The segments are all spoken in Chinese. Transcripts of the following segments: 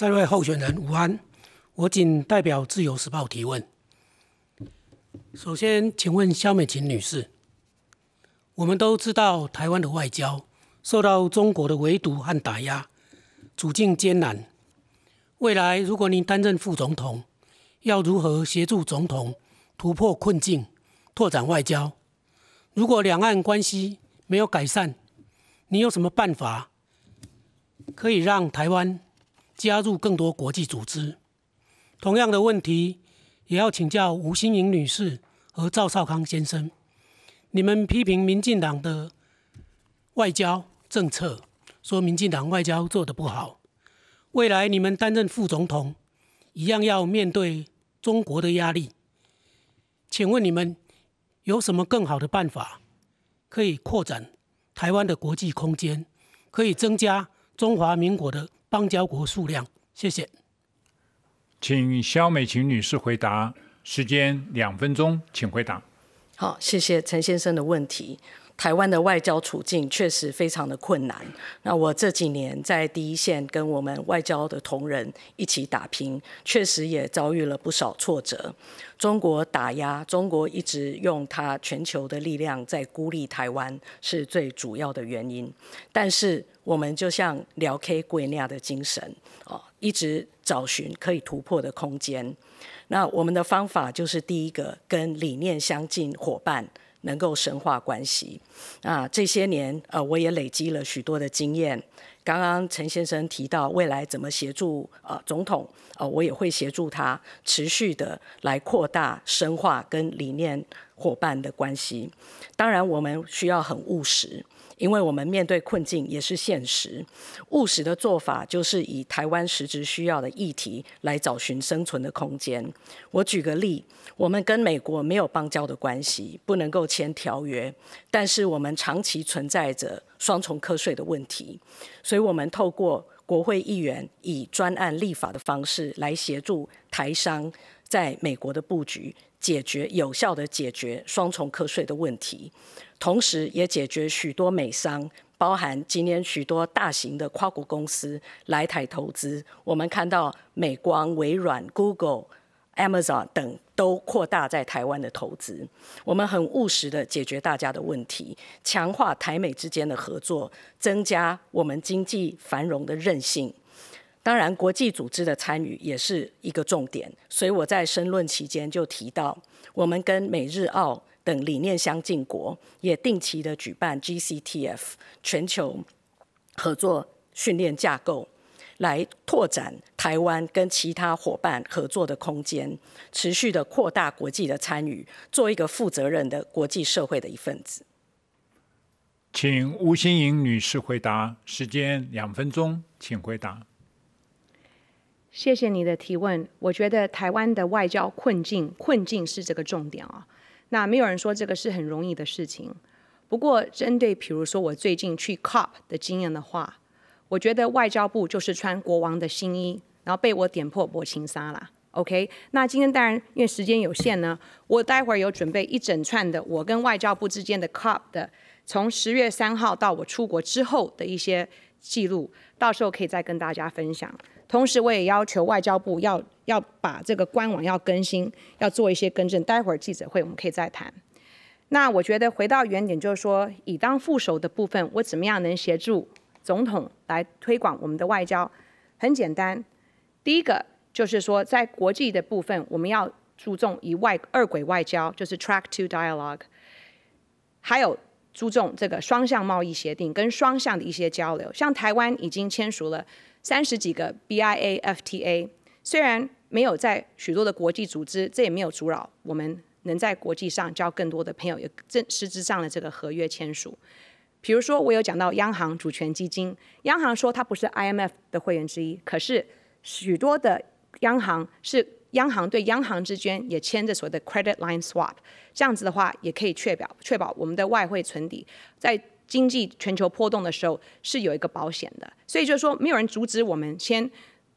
在位候选人吴安，我仅代表自由时报提问。首先，请问肖美琴女士，我们都知道台湾的外交受到中国的围堵和打压，处境艰难。未来如果您担任副总统，要如何协助总统突破困境、拓展外交？如果两岸关系没有改善，你有什么办法可以让台湾？加入更多国际组织，同样的问题也要请教吴新颖女士和赵少康先生。你们批评民进党的外交政策，说民进党外交做得不好。未来你们担任副总统，一样要面对中国的压力。请问你们有什么更好的办法，可以扩展台湾的国际空间，可以增加中华民国的？邦交国数量，谢谢。请肖美琴女士回答，时间两分钟，请回答。好，谢谢陈先生的问题。台湾的外交处境确实非常的困难。那我这几年在第一线跟我们外交的同仁一起打拼，确实也遭遇了不少挫折。中国打压，中国一直用它全球的力量在孤立台湾，是最主要的原因。但是我们就像聊 K 桂念的精神啊，一直找寻可以突破的空间。那我们的方法就是第一个，跟理念相近伙伴。能够深化关系啊，这些年呃，我也累积了许多的经验。刚刚陈先生提到未来怎么协助呃总统，呃，我也会协助他持续的来扩大深化跟理念伙伴的关系。当然，我们需要很务实。因为我们面对困境也是现实，务实的做法就是以台湾实质需要的议题来找寻生存的空间。我举个例，我们跟美国没有邦交的关系，不能够签条约，但是我们长期存在着双重课税的问题，所以我们透过国会议员以专案立法的方式来协助台商。在美国的布局，解决有效的解决双重课税的问题，同时也解决许多美商，包含今年许多大型的跨国公司来台投资。我们看到美光、微软、Google、Amazon 等都扩大在台湾的投资。我们很务实的解决大家的问题，强化台美之间的合作，增加我们经济繁荣的韧性。当然，国际组织的参与也是一个重点。所以我在申论期间就提到，我们跟美日澳等理念相近国，也定期的举办 GCTF 全球合作训练架构，来拓展台湾跟其他伙伴合作的空间，持续的扩大国际的参与，做一个负责任的国际社会的一份子。请吴欣颖女士回答，时间两分钟，请回答。谢谢你的提问。我觉得台湾的外交困境，困境是这个重点啊。那没有人说这个是很容易的事情。不过，针对比如说我最近去 COP 的经验的话，我觉得外交部就是穿国王的新衣，然后被我点破薄情纱了。OK，那今天当然因为时间有限呢，我待会儿有准备一整串的我跟外交部之间的 COP 的，从十月三号到我出国之后的一些记录，到时候可以再跟大家分享。同时，我也要求外交部要要把这个官网要更新，要做一些更正。待会儿记者会我们可以再谈。那我觉得回到原点，就是说，以当副手的部分，我怎么样能协助总统来推广我们的外交？很简单，第一个就是说，在国际的部分，我们要注重以外二轨外交，就是 Track Two Dialogue，还有注重这个双向贸易协定跟双向的一些交流。像台湾已经签署了。三十几个 BIAFTA，虽然没有在许多的国际组织，这也没有阻扰我们能在国际上交更多的朋友，有正实质上的这个合约签署。比如说，我有讲到央行主权基金，央行说它不是 IMF 的会员之一，可是许多的央行是央行对央行之间也签着所谓的 credit line swap，这样子的话也可以确保确保我们的外汇存底在。经济全球波动的时候是有一个保险的，所以就是说没有人阻止我们签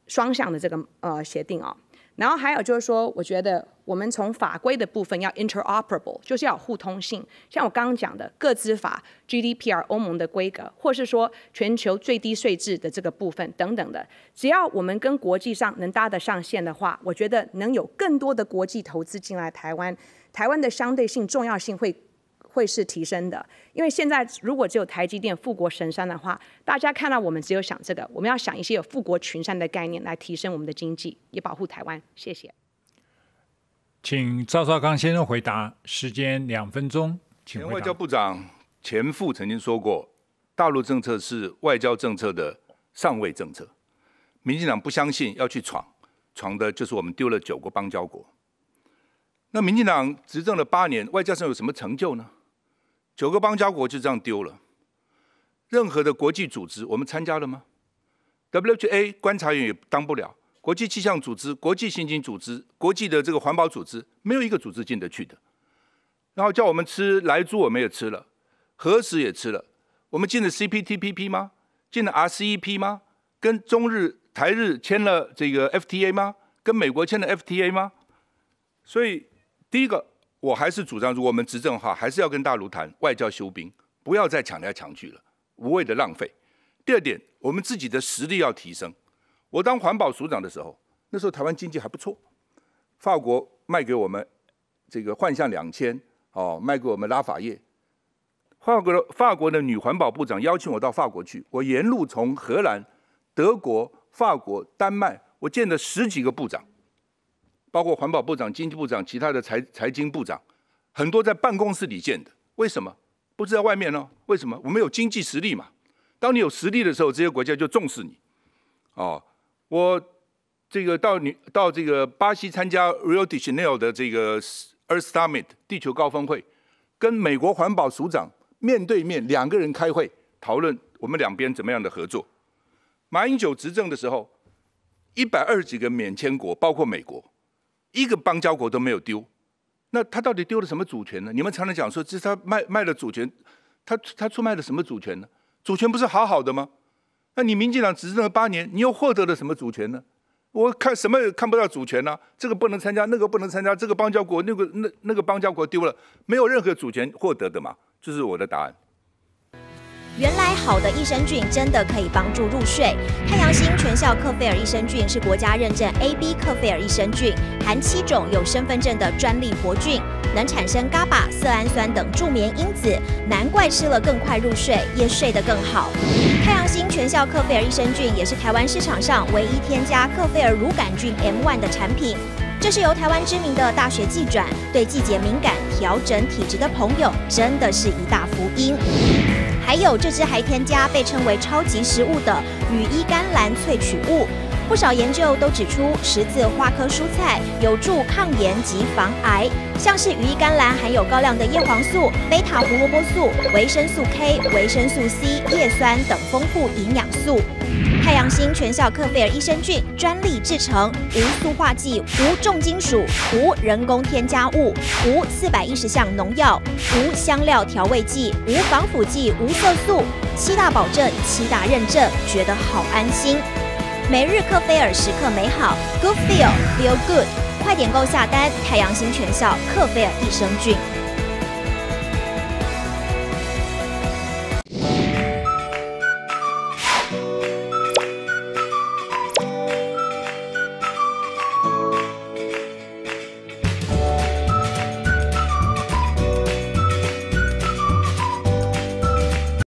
双向的这个呃协定哦。然后还有就是说，我觉得我们从法规的部分要 interoperable，就是要互通性。像我刚刚讲的，各资法、GDPR、欧盟的规格，或是说全球最低税制的这个部分等等的，只要我们跟国际上能搭得上线的话，我觉得能有更多的国际投资进来台湾，台湾的相对性重要性会。会是提升的，因为现在如果只有台积电富国神山的话，大家看到我们只有想这个，我们要想一些有富国群山的概念来提升我们的经济，也保护台湾。谢谢。请赵少康先生回答，时间两分钟，请前外交部长钱副曾经说过，大陆政策是外交政策的上位政策。民进党不相信要去闯，闯的就是我们丢了九个邦交国。那民进党执政了八年，外交上有什么成就呢？九个邦交国就这样丢了。任何的国际组织，我们参加了吗？WHA 观察员也当不了。国际气象组织、国际刑警组织、国际的这个环保组织，没有一个组织进得去的。然后叫我们吃莱猪，我们也吃了；核食也吃了。我们进了 CPTPP 吗？进了 RCEP 吗？跟中日台日签了这个 FTA 吗？跟美国签了 FTA 吗？所以第一个。我还是主张，如果我们执政的话，还是要跟大陆谈外交修兵，不要再抢来抢去了，无谓的浪费。第二点，我们自己的实力要提升。我当环保署长的时候，那时候台湾经济还不错，法国卖给我们这个幻象两千，哦，卖给我们拉法叶。法国的法国的女环保部长邀请我到法国去，我沿路从荷兰、德国、法国、丹麦，我见了十几个部长。包括环保部长、经济部长、其他的财财经部长，很多在办公室里见的，为什么不是在外面呢？为什么？我们有经济实力嘛。当你有实力的时候，这些国家就重视你。哦，我这个到你到这个巴西参加 Rio de Janeiro 的这个 Earth Summit 地球高峰会，跟美国环保署长面对面两个人开会讨论我们两边怎么样的合作。马英九执政的时候，一百二十几个免签国，包括美国。一个邦交国都没有丢，那他到底丢了什么主权呢？你们常常讲说这是他卖卖了主权，他他出卖了什么主权呢？主权不是好好的吗？那你民进党执政了八年，你又获得了什么主权呢？我看什么也看不到主权呢？这个不能参加，那个不能参加，这个邦交国，那个那那个邦交国丢了，没有任何主权获得的嘛，这是我的答案。原来好的益生菌真的可以帮助入睡。太阳星全效克菲尔益生菌是国家认证 AB 克菲尔益生菌，含七种有身份证的专利活菌，能产生伽马色氨酸等助眠因子，难怪吃了更快入睡，夜睡得更好。太阳星全效克菲尔益生菌也是台湾市场上唯一添加克菲尔乳杆菌 M1 的产品，这是由台湾知名的大学寄转对季节敏感、调整体质的朋友，真的是一大福音。还有，这支还添加被称为“超级食物”的羽衣甘蓝萃取物。不少研究都指出，十字花科蔬菜有助抗炎及防癌。像是羽衣甘蓝，含有高量的叶黄素、贝塔胡萝卜素、维生素 K、维生素 C、叶酸等丰富营养素。太阳星全效克菲尔益生菌，专利制成，无塑化剂，无重金属，无人工添加物，无四百一十项农药，无香料调味剂，无防腐剂，无色素，七大保证，七大认证，觉得好安心。每日克菲尔时刻美好，Good feel feel good，快点购下单，太阳星全效克菲尔益生菌。